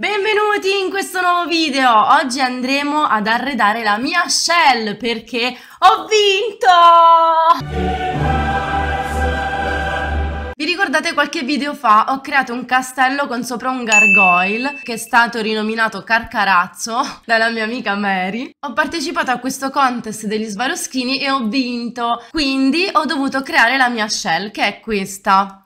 Benvenuti in questo nuovo video! Oggi andremo ad arredare la mia shell perché ho vinto! Vi ricordate qualche video fa ho creato un castello con sopra un gargoyle che è stato rinominato Carcarazzo dalla mia amica Mary. Ho partecipato a questo contest degli svaroschini e ho vinto, quindi ho dovuto creare la mia shell che è questa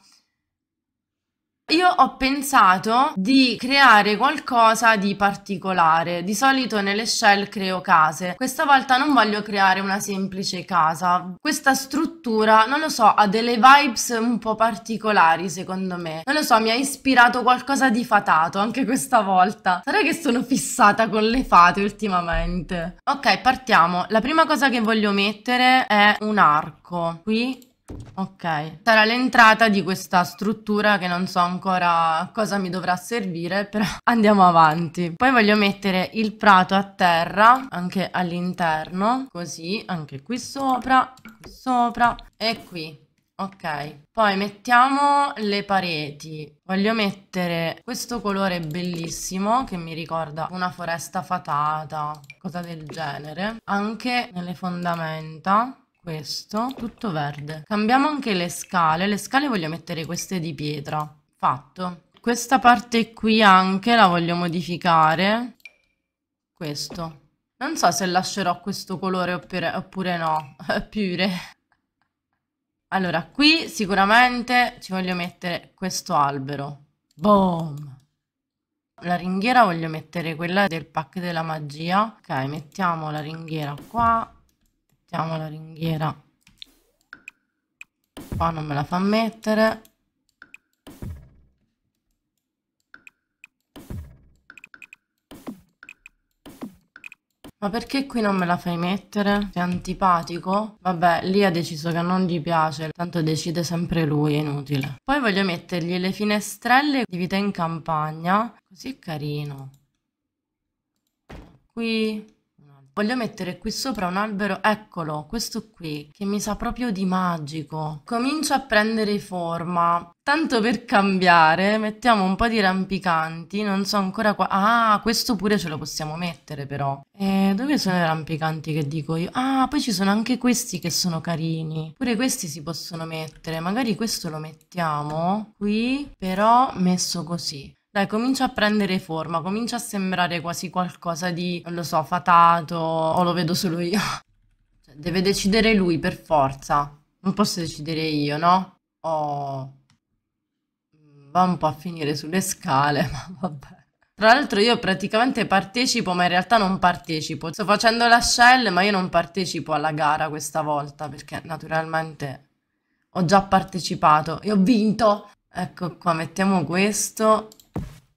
io ho pensato di creare qualcosa di particolare. Di solito nelle shell creo case. Questa volta non voglio creare una semplice casa. Questa struttura, non lo so, ha delle vibes un po' particolari secondo me. Non lo so, mi ha ispirato qualcosa di fatato anche questa volta. Sarà che sono fissata con le fate ultimamente. Ok, partiamo. La prima cosa che voglio mettere è un arco. Qui Ok, sarà l'entrata di questa struttura che non so ancora cosa mi dovrà servire, però andiamo avanti. Poi voglio mettere il prato a terra, anche all'interno, così, anche qui sopra, qui sopra e qui. Ok, poi mettiamo le pareti. Voglio mettere questo colore bellissimo che mi ricorda una foresta fatata, cosa del genere, anche nelle fondamenta questo, tutto verde. Cambiamo anche le scale, le scale voglio mettere queste di pietra, fatto. Questa parte qui anche la voglio modificare, questo. Non so se lascerò questo colore oppure, oppure no, pure. Allora, qui sicuramente ci voglio mettere questo albero. Boom! La ringhiera voglio mettere quella del pack della magia. Ok, mettiamo la ringhiera qua mettiamo la ringhiera qua non me la fa mettere Ma perché qui non me la fai mettere? Sei antipatico? Vabbè, lì ha deciso che non gli piace, tanto decide sempre lui, è inutile. Poi voglio mettergli le finestrelle di vita in campagna, così è carino. Qui, Voglio mettere qui sopra un albero, eccolo, questo qui, che mi sa proprio di magico. Comincia a prendere forma. Tanto per cambiare, mettiamo un po' di rampicanti, non so ancora qua... Ah, questo pure ce lo possiamo mettere però. E eh, dove sono i rampicanti che dico io? Ah, poi ci sono anche questi che sono carini. Pure questi si possono mettere, magari questo lo mettiamo qui, però messo così dai, comincia a prendere forma, comincia a sembrare quasi qualcosa di, non lo so, fatato o lo vedo solo io. Cioè, deve decidere lui per forza. Non posso decidere io, no? O va un po' a finire sulle scale, ma vabbè. Tra l'altro io praticamente partecipo, ma in realtà non partecipo. Sto facendo la shell, ma io non partecipo alla gara questa volta, perché naturalmente ho già partecipato e ho vinto. Ecco qua, mettiamo questo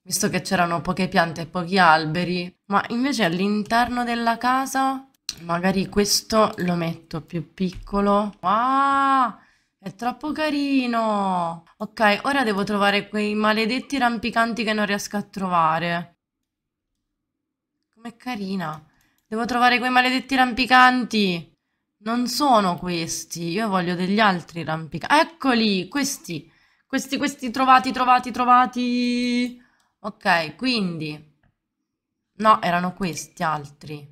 visto che c'erano poche piante e pochi alberi, ma invece all'interno della casa magari questo lo metto più piccolo. Ah, è troppo carino! Ok, ora devo trovare quei maledetti rampicanti che non riesco a trovare. Com'è carina! Devo trovare quei maledetti rampicanti! Non sono questi, io voglio degli altri rampicanti. Eccoli, questi! Questi, questi, trovati, trovati, trovati! Ok, quindi... No, erano questi altri.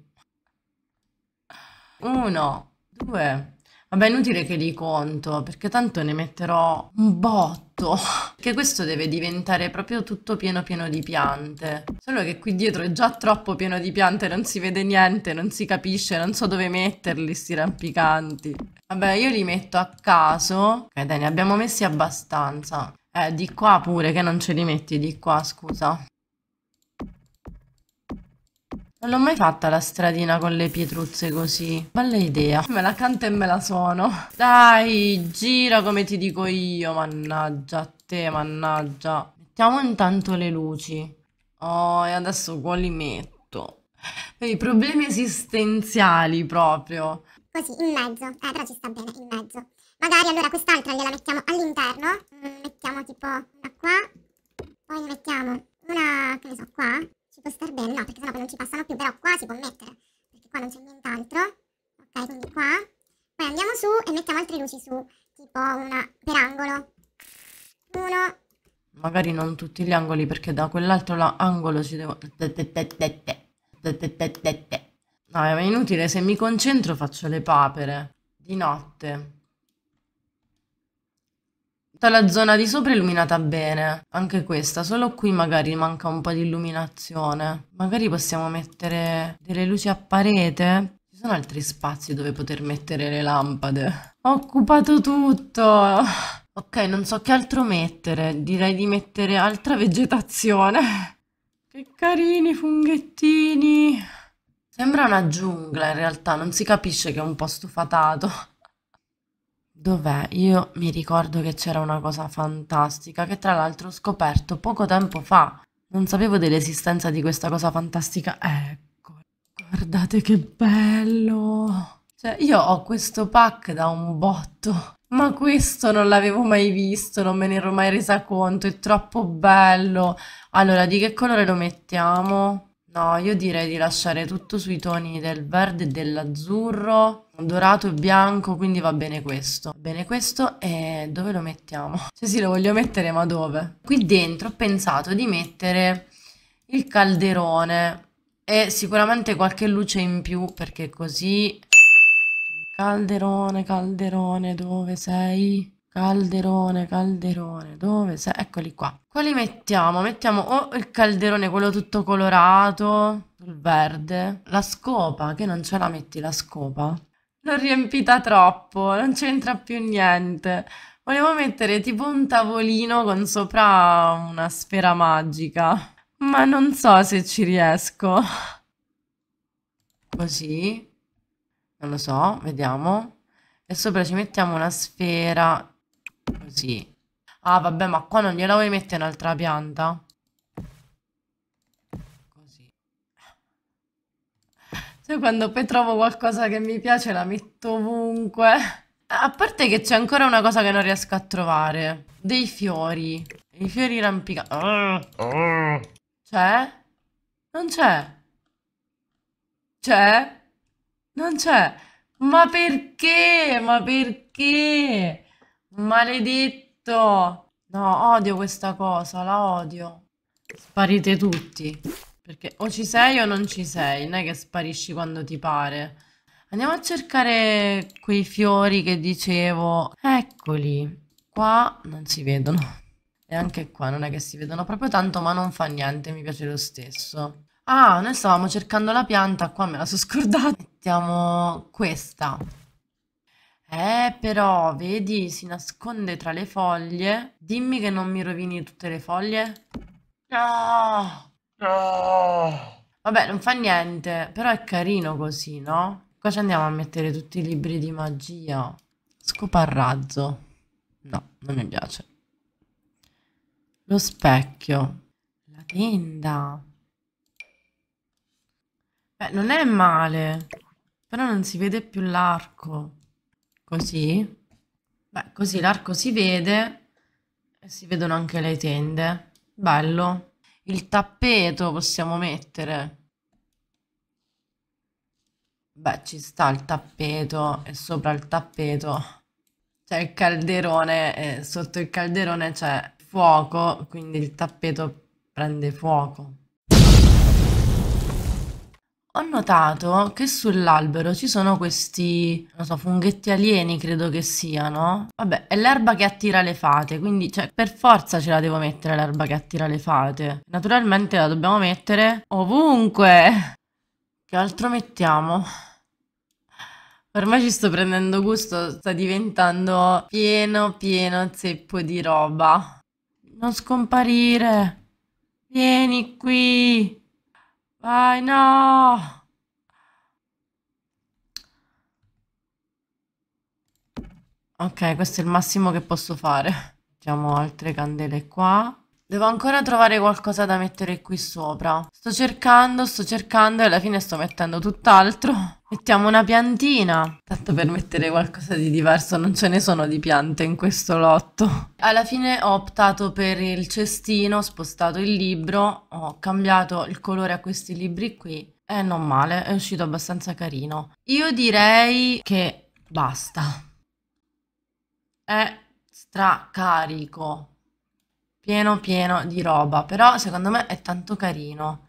Uno, due... Vabbè, inutile che li conto, perché tanto ne metterò un botto. Che questo deve diventare proprio tutto pieno pieno di piante. Solo che qui dietro è già troppo pieno di piante, non si vede niente, non si capisce, non so dove metterli sti rampicanti. Vabbè, io li metto a caso. Ok, dai, ne abbiamo messi abbastanza. Eh, di qua pure, che non ce li metti di qua, scusa. Non l'ho mai fatta la stradina con le pietruzze così. Bella idea. Me la canto e me la suono. Dai, gira come ti dico io, mannaggia. A te, mannaggia. Mettiamo intanto le luci. Oh, e adesso qua li metto. I problemi esistenziali proprio. Così, in mezzo. Eh, però ci sta bene, in mezzo. Magari allora quest'altra gliela mettiamo all'interno. Mm, mettiamo tipo una qua. Poi ne mettiamo una, che ne so, qua. Ci può star bene, no, perché sennò poi non ci passano più. Però qua si può mettere, perché qua non c'è nient'altro. Ok, quindi qua. Poi andiamo su e mettiamo altre luci su, tipo una per angolo. Uno. Magari non tutti gli angoli, perché da quell'altro angolo si devono... No, è inutile, se mi concentro faccio le papere. Di notte. Tutta la zona di sopra è illuminata bene, anche questa, solo qui magari manca un po' di illuminazione. Magari possiamo mettere delle luci a parete? Ci sono altri spazi dove poter mettere le lampade. Ho occupato tutto! Ok, non so che altro mettere, direi di mettere altra vegetazione. Che carini funghettini! Sembra una giungla in realtà, non si capisce che è un posto fatato. Dov'è? Io mi ricordo che c'era una cosa fantastica che tra l'altro ho scoperto poco tempo fa. Non sapevo dell'esistenza di questa cosa fantastica. Ecco, guardate che bello! Cioè, io ho questo pack da un botto, ma questo non l'avevo mai visto, non me ne ero mai resa conto, è troppo bello. Allora, di che colore lo mettiamo? No, io direi di lasciare tutto sui toni del verde e dell'azzurro dorato e bianco, quindi va bene questo. Va bene questo e dove lo mettiamo? Cioè sì, lo voglio mettere, ma dove? Qui dentro ho pensato di mettere il calderone e sicuramente qualche luce in più perché così... Calderone, calderone, dove sei? Calderone, calderone, dove sei? Eccoli qua. Quali mettiamo? Mettiamo o il calderone, quello tutto colorato, il verde, la scopa, che non ce la metti la scopa? L'ho riempita troppo, non c'entra più niente. Volevo mettere tipo un tavolino con sopra una sfera magica, ma non so se ci riesco. Così, non lo so, vediamo. E sopra ci mettiamo una sfera, così. Ah vabbè, ma qua non gliela vuoi mettere un'altra pianta? Cioè, quando poi trovo qualcosa che mi piace la metto ovunque. A parte che c'è ancora una cosa che non riesco a trovare. Dei fiori. I fiori rampicati. C'è? Cioè? Non c'è. C'è? Cioè? Non c'è. Ma perché? Ma perché? Maledetto. No, odio questa cosa, la odio. Sparite tutti. Perché o ci sei o non ci sei, non è che sparisci quando ti pare. Andiamo a cercare quei fiori che dicevo. Eccoli. Qua non si vedono. E anche qua non è che si vedono proprio tanto, ma non fa niente, mi piace lo stesso. Ah, noi stavamo cercando la pianta, qua me la sono scordata. Mettiamo questa. Eh, però, vedi, si nasconde tra le foglie. Dimmi che non mi rovini tutte le foglie. No! Vabbè, non fa niente, però è carino così, no? Qua ci andiamo a mettere tutti i libri di magia. Scoparrazzo. No, non mi piace. Lo specchio. La tenda. Beh, non è male. Però non si vede più l'arco. Così. Beh, così l'arco si vede. E si vedono anche le tende. Bello. Il tappeto possiamo mettere. Beh, ci sta il tappeto e sopra il tappeto c'è il calderone e sotto il calderone c'è fuoco, quindi il tappeto prende fuoco. Ho notato che sull'albero ci sono questi, non so, funghetti alieni credo che siano. Vabbè, è l'erba che attira le fate, quindi cioè, per forza ce la devo mettere l'erba che attira le fate. Naturalmente la dobbiamo mettere ovunque. Che altro mettiamo? Ormai ci sto prendendo gusto, sta diventando pieno pieno zeppo di roba. Non scomparire. Vieni qui. Vai, no! Ok, questo è il massimo che posso fare. Mettiamo altre candele qua. Devo ancora trovare qualcosa da mettere qui sopra. Sto cercando, sto cercando e alla fine sto mettendo tutt'altro. Mettiamo una piantina. Tanto per mettere qualcosa di diverso, non ce ne sono di piante in questo lotto. Alla fine ho optato per il cestino, ho spostato il libro, ho cambiato il colore a questi libri qui. E eh, non male, è uscito abbastanza carino. Io direi che basta. È stracarico. Pieno pieno di roba, però secondo me è tanto carino.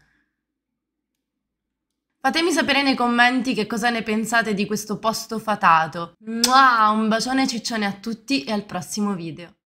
Fatemi sapere nei commenti che cosa ne pensate di questo posto fatato. Mua, un bacione ciccione a tutti e al prossimo video.